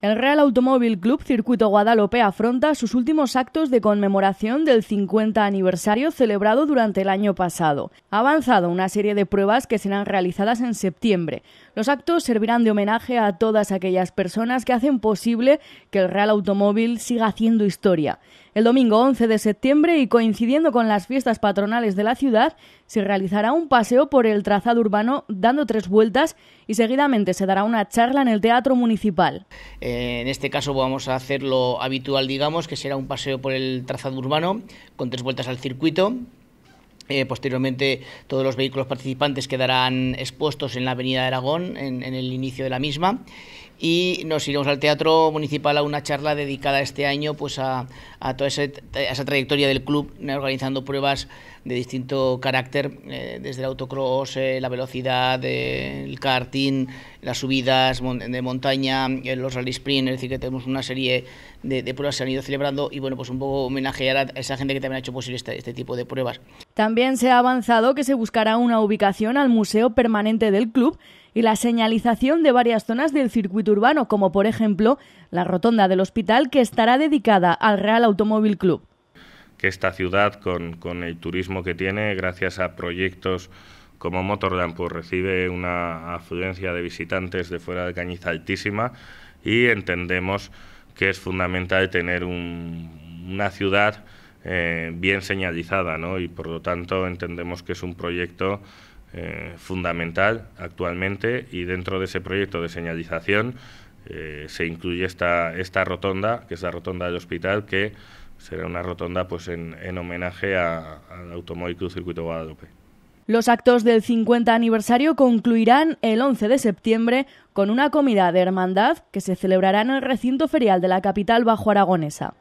El Real Automóvil Club Circuito Guadalope afronta sus últimos actos de conmemoración del 50 aniversario celebrado durante el año pasado. Ha avanzado una serie de pruebas que serán realizadas en septiembre. Los actos servirán de homenaje a todas aquellas personas que hacen posible que el Real Automóvil siga haciendo historia. El domingo 11 de septiembre y coincidiendo con las fiestas patronales de la ciudad, se realizará un paseo por el trazado urbano dando tres vueltas y seguidamente se dará una charla en el Teatro Municipal. Eh, en este caso vamos a hacer lo habitual, digamos, que será un paseo por el trazado urbano con tres vueltas al circuito eh, posteriormente, todos los vehículos participantes quedarán expuestos en la Avenida de Aragón, en el inicio de la misma y nos iremos al Teatro Municipal a una charla dedicada este año pues a, toda esa, trayectoria del club, eh, organizando pruebas de distinto carácter, eh, desde el autocross, eh, la velocidad, el karting, las subidas de montaña, los rally sprint, es decir, que tenemos una serie de, pruebas que se han ido celebrando y bueno, pues un poco homenajear a esa gente que también ha hecho posible este, este tipo de pruebas. También se ha avanzado que se buscará una ubicación al Museo Permanente del Club y la señalización de varias zonas del circuito urbano, como por ejemplo la rotonda del hospital que estará dedicada al Real Automóvil Club. Que esta ciudad, con, el turismo que tiene, gracias a proyectos como Motorland, pues recibe una afluencia de visitantes de fuera de Cañiza altísima y entendemos que es fundamental tener una ciudad eh, bien señalizada, ¿no? Y por lo tanto entendemos que es un proyecto eh, fundamental actualmente y dentro de ese proyecto de señalización eh, se incluye esta, esta rotonda, que es la rotonda del hospital, que será una rotonda pues en, homenaje al Automóvil Circuito Guadalupe. Los actos del 50 aniversario concluirán el 11 de septiembre con una comida de hermandad que se celebrará en el recinto ferial de la capital bajo aragonesa.